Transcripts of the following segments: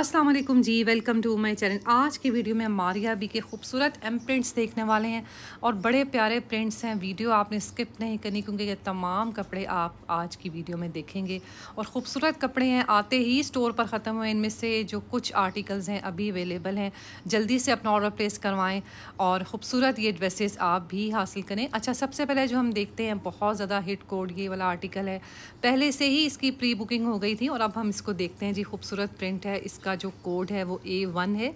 अस्सलाम वालेकुम जी वेलकम टू माय चैनल आज के वीडियो में मारिया बी के खूबसूरत एम प्रिंट्स देखने वाले हैं और बड़े प्यारे प्रिंट्स हैं वीडियो आपने स्किप नहीं करनी क्योंकि ये तमाम कपड़े आप आज की वीडियो में देखेंगे और ख़ूबसूरत कपड़े हैं आते ही स्टोर पर ख़त्म हुए इनमें से जो कुछ आर्टिकल्स हैं अभी अवेलेबल हैं जल्दी से अपना ऑर्डर प्लेस करवाएँ और ख़ूबसूरत ये ड्रेसेस आप भी हासिल करें अच्छा सबसे पहले जो हम देखते हैं बहुत ज़्यादा हिट कोड ये वाला आर्टिकल है पहले से ही इसकी प्री बुकिंग हो गई थी और अब हम इसको देखते हैं जी खूबसूरत प्रिंट है इस इसका जो कोड है वो ए वन है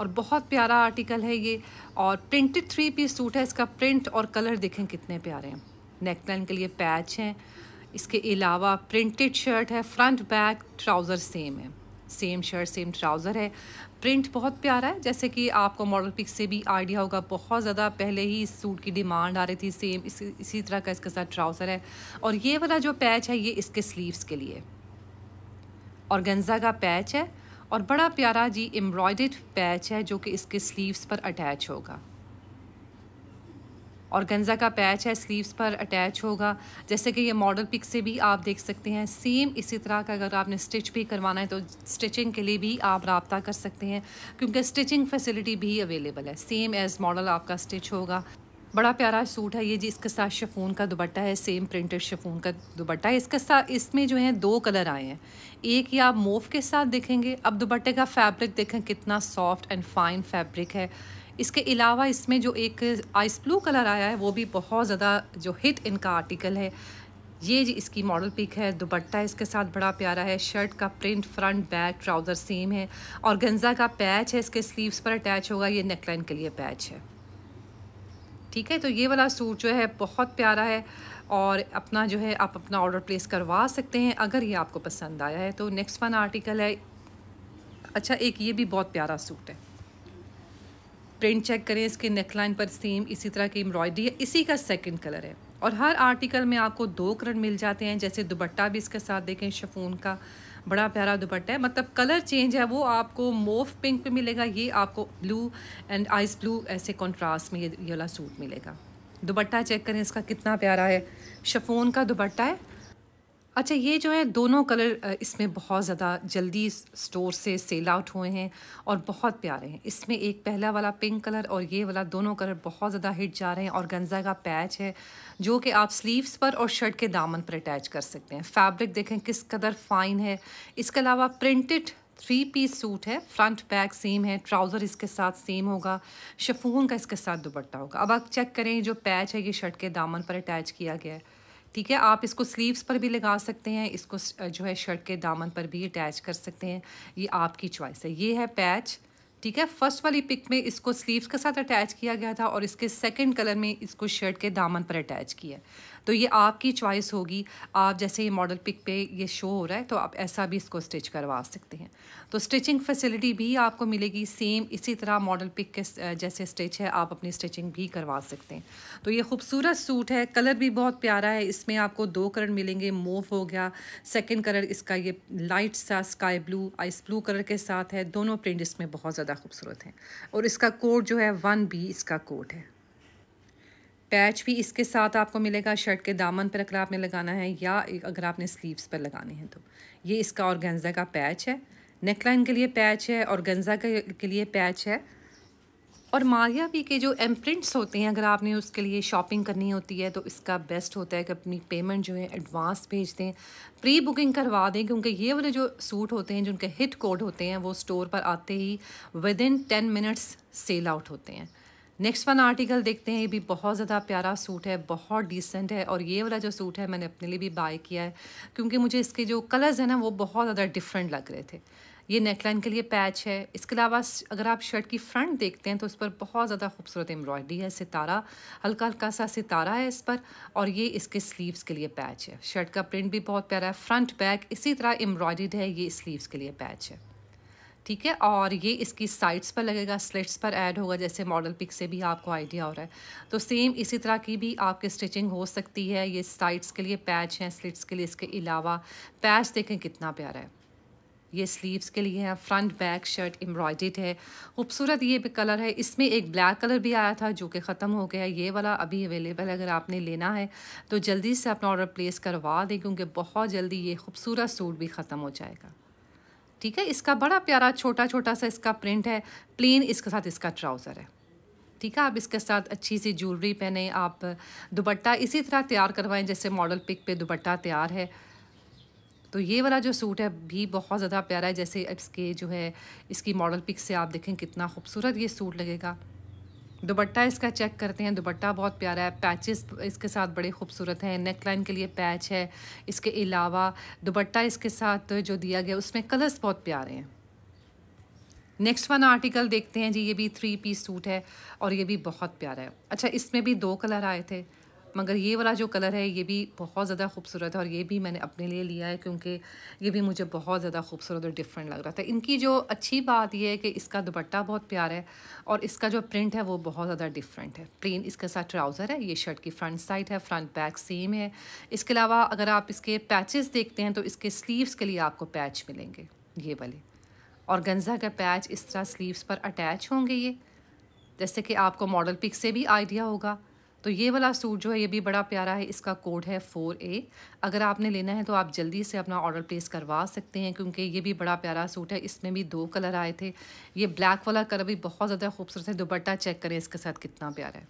और बहुत प्यारा आर्टिकल है ये और प्रिंटेड थ्री पीस सूट है इसका प्रिंट और कलर देखें कितने प्यारे हैं नेकलाइन के लिए पैच हैं इसके अलावा प्रिंटेड शर्ट है फ्रंट बैक ट्राउज़र सेम है सेम शर्ट सेम ट्राउज़र है प्रिंट बहुत प्यारा है जैसे कि आपको मॉडल पिक से भी आइडिया होगा बहुत ज़्यादा पहले ही इस सूट की डिमांड आ रही थी सेम इस, इसी तरह का इसके साथ ट्राउज़र है और ये वाला जो पैच है ये इसके स्लीव्स के लिए और गंजा का पैच है और बड़ा प्यारा जी एम्ब्रॉयड पैच है जो कि इसके स्लीव्स पर अटैच होगा और गंजा का पैच है स्लीव्स पर अटैच होगा जैसे कि ये मॉडल पिक से भी आप देख सकते हैं सेम इसी तरह का अगर आपने स्टिच भी करवाना है तो स्टिचिंग के लिए भी आप रबता कर सकते हैं क्योंकि स्टिचिंग फैसिलिटी भी अवेलेबल है सेम एज़ मॉडल आपका स्टिच होगा बड़ा प्यारा सूट है ये जी इसके साथ शफून का दुपट्टा है सेम प्रिंटेड शफून का दुपट्टा है इसके साथ इसमें जो है दो कलर आए हैं एक ये आप मोव के साथ देखेंगे अब दुपट्टे का फैब्रिक देखें कितना सॉफ्ट एंड फाइन फैब्रिक है इसके अलावा इसमें जो एक आइस ब्लू कलर आया है वो भी बहुत ज़्यादा जो हिट इनका आर्टिकल है ये जी इसकी मॉडल पिक है दुपट्टा इसके साथ बड़ा प्यारा है शर्ट का print front back trouser same है और गंजा का पैच है इसके स्लीव्स पर अटैच होगा ये नेकलाइन के लिए पैच है ठीक है तो ये वाला सूट जो है बहुत प्यारा है और अपना जो है आप अपना ऑर्डर प्लेस करवा सकते हैं अगर ये आपको पसंद आया है तो नेक्स्ट वन आर्टिकल है अच्छा एक ये भी बहुत प्यारा सूट है प्रिंट चेक करें इसके नेकलाइन पर सेम इसी तरह की एम्ब्रॉयडरी है इसी का सेकंड कलर है और हर आर्टिकल में आपको दो कलर मिल जाते हैं जैसे दुबट्टा भी इसके साथ देखें शफून का बड़ा प्यारा दुपट्टा है मतलब कलर चेंज है वो आपको मोफ पिंक पे मिलेगा ये आपको ब्लू एंड आइस ब्लू ऐसे कॉन्ट्रास्ट में ये वाला सूट मिलेगा दुपट्टा चेक करें इसका कितना प्यारा है शफोन का दुपट्टा है अच्छा ये जो है दोनों कलर इसमें बहुत ज़्यादा जल्दी स्टोर से सेल आउट हुए हैं और बहुत प्यारे हैं इसमें एक पहला वाला पिंक कलर और ये वाला दोनों कलर बहुत ज़्यादा हिट जा रहे हैं और गंजा का पैच है जो कि आप स्लीव्स पर और शर्ट के दामन पर अटैच कर सकते हैं फैब्रिक देखें किस कदर फाइन है इसके अलावा प्रिंटेड थ्री पीस सूट है फ्रंट बैक सेम है ट्राउज़र इसके साथ सेम होगा शफून का इसके साथ दुपट्टा होगा अब आप चेक करें जो पैच है ये शर्ट के दामन पर अटैच किया गया है ठीक है आप इसको स्लीव्स पर भी लगा सकते हैं इसको जो है शर्ट के दामन पर भी अटैच कर सकते हैं ये आपकी चॉइस है ये है पैच ठीक है फर्स्ट वाली पिक में इसको स्लीव्स के साथ अटैच किया गया था और इसके सेकंड कलर में इसको शर्ट के दामन पर अटैच किया तो ये आपकी चॉइस होगी आप जैसे ये मॉडल पिक पे ये शो हो रहा है तो आप ऐसा भी इसको स्टिच करवा सकते हैं तो स्टिचिंग फैसिलिटी भी आपको मिलेगी सेम इसी तरह मॉडल पिक के जैसे स्टिच है आप अपनी स्टिचिंग भी करवा सकते हैं तो ये खूबसूरत सूट है कलर भी बहुत प्यारा है इसमें आपको दो कलर मिलेंगे मोव हो गया सेकेंड कलर इसका ये लाइट सा sky blue ice blue colour के साथ है दोनों प्रिंट इसमें बहुत ज़्यादा खूबसूरत हैं और इसका कोड जो है वन बी इसका कोड है पैच भी इसके साथ आपको मिलेगा शर्ट के दामन पर अगर आपने लगाना है या अगर आपने स्लीव्स पर लगाने हैं तो ये इसका ऑर्गेन्जा का पैच है नेकलाइन के लिए पैच है और गेंजा के लिए पैच है और मारियावी के जो एम्प्रिंट्स होते हैं अगर आपने उसके लिए शॉपिंग करनी होती है तो इसका बेस्ट होता है कि अपनी पेमेंट जो है एडवांस भेज दें प्री बुकिंग करवा दें क्योंकि ये वाले जो सूट होते हैं जिनके हिट कोड होते हैं वो स्टोर पर आते ही within ten minutes sale out होते हैं नेक्स्ट वन आर्टिकल देखते हैं ये भी बहुत ज़्यादा प्यारा सूट है बहुत डिसेंट है और ये वाला जो सूट है मैंने अपने लिए भी बाय किया है क्योंकि मुझे इसके जो कलर्स हैं ना वो बहुत ज़्यादा डिफरेंट लग रहे थे ये नेकलाइन के लिए पैच है इसके अलावा अगर आप शर्ट की फ्रंट देखते हैं तो उस पर बहुत ज़्यादा खूबसूरत एम्ब्रॉयडरी है सितारा हल्का हल्का सा सितारा है इस पर और ये इसके स्लीव्स के लिए पैच है शर्ट का प्रिंट भी बहुत प्यारा है फ्रंट बैक इसी तरह एम्ब्रॉयड है ये स्लीव्स के लिए पैच है ठीक है और ये इसकी साइड्स पर लगेगा स्लिट्स पर ऐड होगा जैसे मॉडल पिक से भी आपको आइडिया हो रहा है तो सेम इसी तरह की भी आपकी स्टिचिंग हो सकती है ये साइड्स के लिए पैच हैं स्लिट्स के लिए इसके अलावा पैच देखें कितना प्यारा है ये स्लीव्स के लिए है फ्रंट बैक शर्ट एम्ब्रॉयडेड है खूबसूरत ये भी कलर है इसमें एक ब्लैक कलर भी आया था जो कि ख़त्म हो गया ये वाला अभी अवेलेबल है अगर आपने लेना है तो जल्दी से अपना ऑर्डर प्लेस करवा दें क्योंकि बहुत जल्दी ये खूबसूरत सूट भी ख़त्म हो जाएगा ठीक है इसका बड़ा प्यारा छोटा छोटा सा इसका प्रिंट है प्लेन इसके साथ इसका ट्राउज़र है ठीक है आप इसके साथ अच्छी सी ज्वेलरी पहने आप दुपट्टा इसी तरह तैयार करवाएं जैसे मॉडल पिक पे दुपट्टा तैयार है तो ये वाला जो सूट है भी बहुत ज़्यादा प्यारा है जैसे इसके जो है इसकी मॉडल पिक से आप देखें कितना खूबसूरत ये सूट लगेगा दुपट्टा इसका चेक करते हैं दुपट्टा बहुत प्यारा है पैचेस इसके साथ बड़े खूबसूरत हैं नेक लाइन के लिए पैच है इसके अलावा दुपट्टा इसके साथ जो दिया गया उसमें कलर्स बहुत प्यारे हैं नेक्स्ट वन आर्टिकल देखते हैं जी ये भी थ्री पीस सूट है और ये भी बहुत प्यारा है अच्छा इसमें भी दो कलर आए थे मगर ये वाला जो कलर है ये भी बहुत ज़्यादा खूबसूरत है और ये भी मैंने अपने लिए लिया है क्योंकि ये भी मुझे बहुत ज़्यादा खूबसूरत और डिफरेंट लग रहा था इनकी जो अच्छी बात यह है कि इसका दुपट्टा बहुत प्यारा है और इसका जो प्रिंट है वो बहुत ज़्यादा डिफरेंट है प्लेन इसके साथ ट्राउज़र है ये शर्ट की फ्रंट साइड है फ्रंट बैक सेम है इसके अलावा अगर आप इसके पैचेस देखते हैं तो इसके स्लीव्स के लिए आपको पैच मिलेंगे ये वाले और गंजा का पैच इस तरह स्लीव्स पर अटैच होंगे ये जैसे कि आपको मॉडल पिक से भी आइडिया होगा तो ये वाला सूट जो है ये भी बड़ा प्यारा है इसका कोड है फोर ए अगर आपने लेना है तो आप जल्दी से अपना ऑर्डर प्लेस करवा सकते हैं क्योंकि ये भी बड़ा प्यारा सूट है इसमें भी दो कलर आए थे ये ब्लैक वाला कलर भी बहुत ज़्यादा खूबसूरत है दुपट्टा चेक करें इसके साथ कितना प्यारा है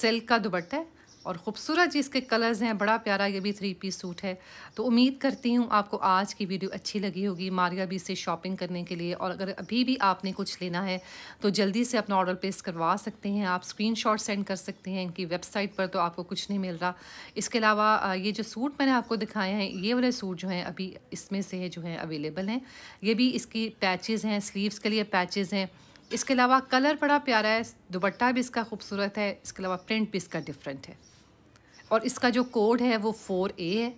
सिल्क का दुपट्टा है और ख़ूबसूरत जी इसके कलर्स हैं बड़ा प्यारा ये भी थ्री पीस सूट है तो उम्मीद करती हूँ आपको आज की वीडियो अच्छी लगी होगी मारिया भी से शॉपिंग करने के लिए और अगर अभी भी आपने कुछ लेना है तो जल्दी से अपना ऑर्डर प्लेस करवा सकते हैं आप स्क्रीन सेंड कर सकते हैं इनकी वेबसाइट पर तो आपको कुछ नहीं मिल रहा इसके अलावा ये जो सूट मैंने आपको दिखाए हैं ये वाले सूट जो हैं अभी इसमें से जो हैं अवेलेबल हैं ये भी इसकी पैचेज़ हैं स्लीवस के लिए पैचेज़ हैं इसके अलावा कलर बड़ा प्यारा है दुपट्टा भी इसका खूबसूरत है इसके अलावा प्रिंट भी इसका डिफरेंट है और इसका जो कोड है वो फोर ए है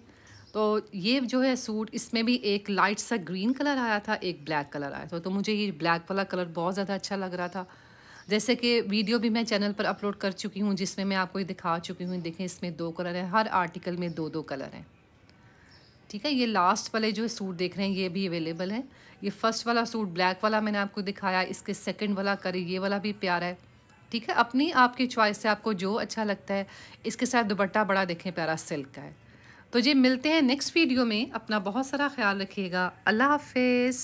तो ये जो है सूट इसमें भी एक लाइट सा ग्रीन कलर आया था एक ब्लैक कलर आया था तो मुझे ये ब्लैक वाला कलर बहुत ज़्यादा अच्छा लग रहा था जैसे कि वीडियो भी मैं चैनल पर अपलोड कर चुकी हूँ जिसमें मैं आपको ये दिखा चुकी हूँ देखें इसमें दो कलर हैं हर आर्टिकल में दो दो कलर हैं ठीक है ये लास्ट वाले जो सूट देख रहे हैं ये भी अवेलेबल है ये फर्स्ट वाला सूट ब्लैक वाला मैंने आपको दिखाया इसके सेकंड वाला कर ये वाला भी प्यारा है ठीक है अपनी आपकी चॉइस से आपको जो अच्छा लगता है इसके साथ दुपट्टा बड़ा देखें प्यारा सिल्क का है तो जी मिलते हैं नेक्स्ट वीडियो में अपना बहुत सारा ख्याल रखिएगा अल्लाह हाफिज़